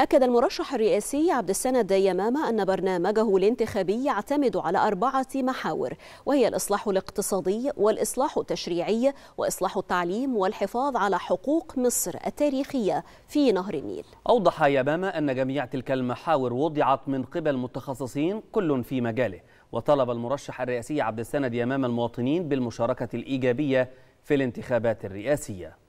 أكد المرشح الرئاسي عبد السند يمامة أن برنامجه الانتخابي يعتمد على أربعة محاور وهي الإصلاح الاقتصادي والإصلاح التشريعي وإصلاح التعليم والحفاظ على حقوق مصر التاريخية في نهر النيل أوضح يمامة أن جميع تلك المحاور وضعت من قبل متخصصين كل في مجاله وطلب المرشح الرئاسي عبد السند يمامة المواطنين بالمشاركة الإيجابية في الانتخابات الرئاسية